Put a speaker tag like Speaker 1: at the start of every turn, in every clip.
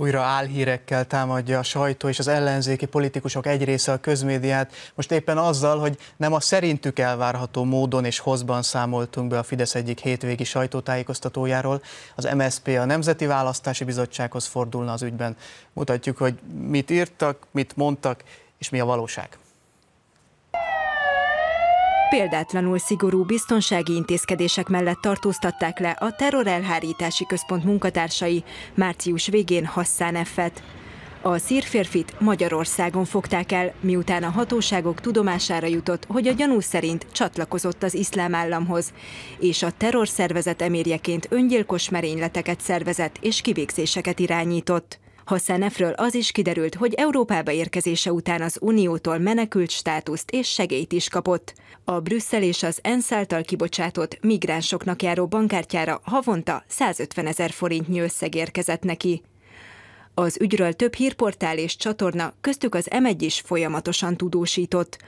Speaker 1: újra álhírekkel támadja a sajtó és az ellenzéki politikusok egy része a közmédiát, most éppen azzal, hogy nem a szerintük elvárható módon és hozban számoltunk be a Fidesz egyik hétvégi sajtótájékoztatójáról. Az MSP a Nemzeti Választási Bizottsághoz fordulna az ügyben. Mutatjuk, hogy mit írtak, mit mondtak, és mi a valóság. Példátlanul szigorú biztonsági intézkedések mellett tartóztatták le a terrorelhárítási központ munkatársai március végén Hassan F-et. A szírférfit Magyarországon fogták el, miután a hatóságok tudomására jutott, hogy a gyanú szerint csatlakozott az iszlám államhoz, és a terrorszervezet emérjeként öngyilkos merényleteket szervezett és kivégzéseket irányított. Haszenefről az is kiderült, hogy Európába érkezése után az Uniótól menekült státuszt és segélyt is kapott. A Brüsszel és az ENSZ által kibocsátott migránsoknak járó bankkártyára havonta 150 ezer forintnyi összeg érkezett neki. Az ügyről több hírportál és csatorna, köztük az M1 is folyamatosan tudósított.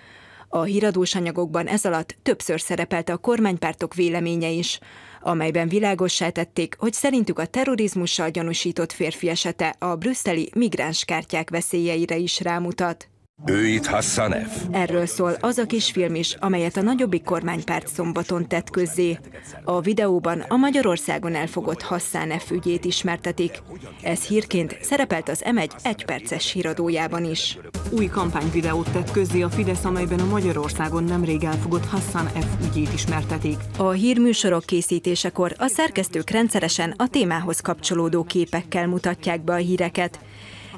Speaker 1: A híradós anyagokban ez alatt többször szerepelt a kormánypártok véleménye is, amelyben világossá tették, hogy szerintük a terrorizmussal gyanúsított férfi esete a brüsszeli migránskártyák veszélyeire is rámutat. Ő itt Hassanev. Erről szól az a kisfilm is, amelyet a nagyobbik kormánypárt szombaton tett közzé. A videóban a Magyarországon elfogott Hassanev ügyét ismertetik. Ez hírként szerepelt az M1 egyperces híradójában is. Új kampányvideót tett közzé a Fidesz, amelyben a Magyarországon nemrég elfogott Hassan ügyét ismertetik. A hírműsorok készítésekor a szerkesztők rendszeresen a témához kapcsolódó képekkel mutatják be a híreket.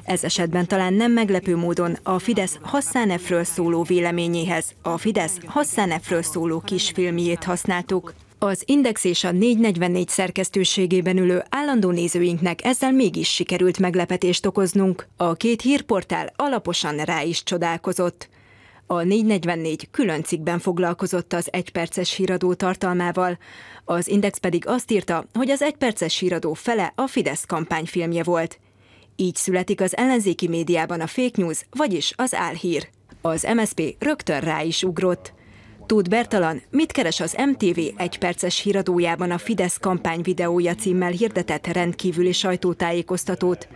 Speaker 1: Ez esetben talán nem meglepő módon a Fidesz Hasszánefről szóló véleményéhez, a Fidesz Hasszánefről szóló kisfilmjét használtuk. Az Index és a 444 szerkesztőségében ülő állandó nézőinknek ezzel mégis sikerült meglepetést okoznunk. A két hírportál alaposan rá is csodálkozott. A 444 külön cikkben foglalkozott az egyperces híradó tartalmával, az Index pedig azt írta, hogy az egyperces híradó fele a Fidesz kampányfilmje volt, így születik az ellenzéki médiában a fake news, vagyis az álhír. Az MSP rögtön rá is ugrott. Tud Bertalan mit keres az MTV egyperces híradójában a Fidesz kampány videója címmel hirdetett rendkívüli sajtótájékoztatót,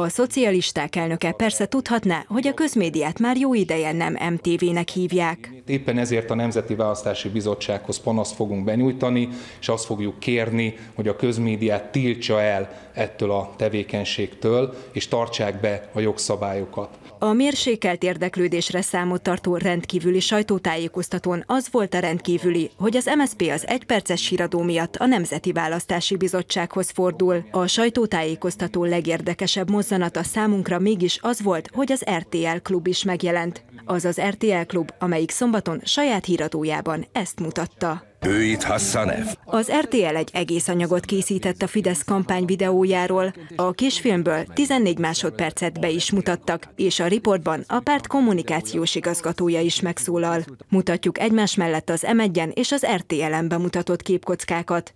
Speaker 1: a szocialisták elnöke persze tudhatná, hogy a közmédiát már jó ideje nem MTV-nek hívják. Éppen ezért a Nemzeti Választási Bizottsághoz panaszt fogunk benyújtani, és azt fogjuk kérni, hogy a közmédiát tiltsa el ettől a tevékenységtől, és tartsák be a jogszabályokat. A mérsékelt érdeklődésre számot tartó rendkívüli sajtótájékoztatón az volt a rendkívüli, hogy az MSP az egyperces híradó miatt a Nemzeti Választási Bizottsághoz fordul. A sajtótájékoztató legérdekesebb mozzanata számunkra mégis az volt, hogy az RTL Klub is megjelent. Az az RTL Klub, amelyik szombaton saját híradójában ezt mutatta. Ő itt Hassanev. Az RTL egy egész anyagot készített a Fidesz kampány videójáról. A kisfilmből 14 másodpercet be is mutattak, és a riportban a párt kommunikációs igazgatója is megszólal. Mutatjuk egymás mellett az m és az RTL-en bemutatott képkockákat.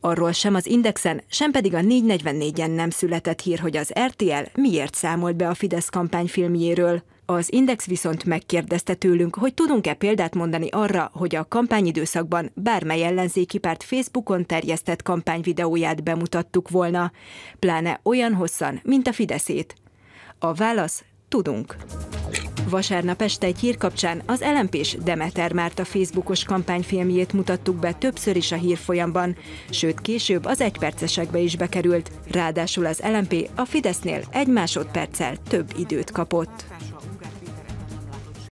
Speaker 1: Arról sem az Indexen, sem pedig a 444-en nem született hír, hogy az RTL miért számolt be a Fidesz kampány filmjéről. Az Index viszont megkérdezte tőlünk, hogy tudunk-e példát mondani arra, hogy a kampányidőszakban bármely ellenzéki párt Facebookon terjesztett kampányvideóját bemutattuk volna, pláne olyan hosszan, mint a Fideszét. A válasz tudunk. Vasárnap este egy hír kapcsán az lmp s Demeter Márta Facebookos kampányfilmjét mutattuk be többször is a hírfolyamban, sőt később az egypercesekbe is bekerült. Ráadásul az LMP a Fidesznél egy másodperccel több időt kapott.